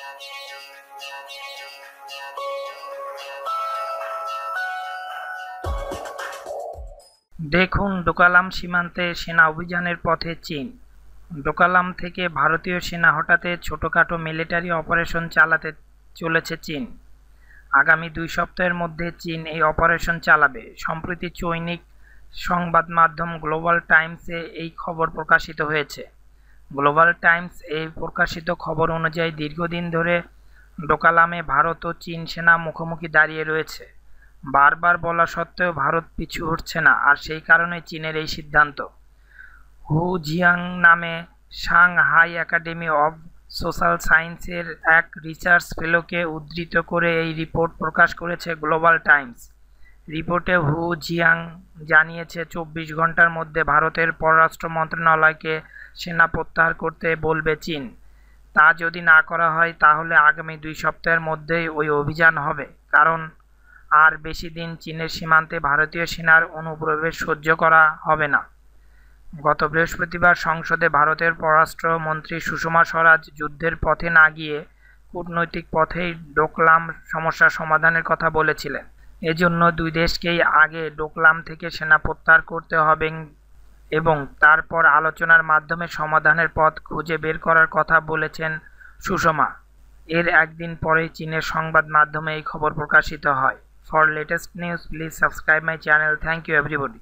দেখুন ডোকালাম সীমান্তে সেনা অভিযানের পথে চীন ডোকালাম থেকে ভারতীয় সেনা হঠাতে ছোটোখাটো মিলিটারি অপারেশন চালাতে চলেছে চীন আগামী দুই সপ্তাহের মধ্যে চীন এই অপারেশন চালাবে সম্প্রতি চৈনিক সংবাদ মাধ্যম গ্লোবাল টাইমসে এই খবর প্রকাশিত হয়েছে গ্লোবাল টাইমস এই প্রকাশিত খবর অনুযায়ী দীর্ঘদিন ধরে ডোকালামে ভারত ও চীন সেনা মুখোমুখি দাঁড়িয়ে রয়েছে বারবার বলা সত্ত্বেও ভারত পিছু হটছে না আর সেই কারণে চীনের এই সিদ্ধান্ত হু জিয়াং নামে হাই একাডেমি অব সোশ্যাল সায়েন্সের এক রিসার্চ ফেলোকে উদ্ধৃত করে এই রিপোর্ট প্রকাশ করেছে গ্লোবাল টাইমস রিপোর্টে হু জিয়াং জানিয়েছে চব্বিশ ঘন্টার মধ্যে ভারতের পররাষ্ট্র মন্ত্রণালয়কে সেনা প্রত্যাহার করতে বলবে চীন তা যদি না করা হয় তাহলে আগামী দুই সপ্তাহের মধ্যেই ওই অভিযান হবে কারণ আর বেশি দিন চীনের সীমান্তে ভারতীয় সেনার অনুপ্রবেশ সহ্য করা হবে না গত বৃহস্পতিবার সংসদে ভারতের পররাষ্ট্রমন্ত্রী সুষমা স্বরাজ যুদ্ধের পথে না গিয়ে কূটনৈতিক পথেই ডোকলাম সমস্যা সমাধানের কথা বলেছিলেন এজন্য দুই দেশকেই আগে ডোকলাম থেকে সেনা প্রত্যাহার করতে হবে এবং তারপর আলোচনার মাধ্যমে সমাধানের পথ খুঁজে বের করার কথা বলেছেন সুষমা এর একদিন পরেই চীনের সংবাদ মাধ্যমে এই খবর প্রকাশিত হয় for latest news please subscribe my channel thank you everybody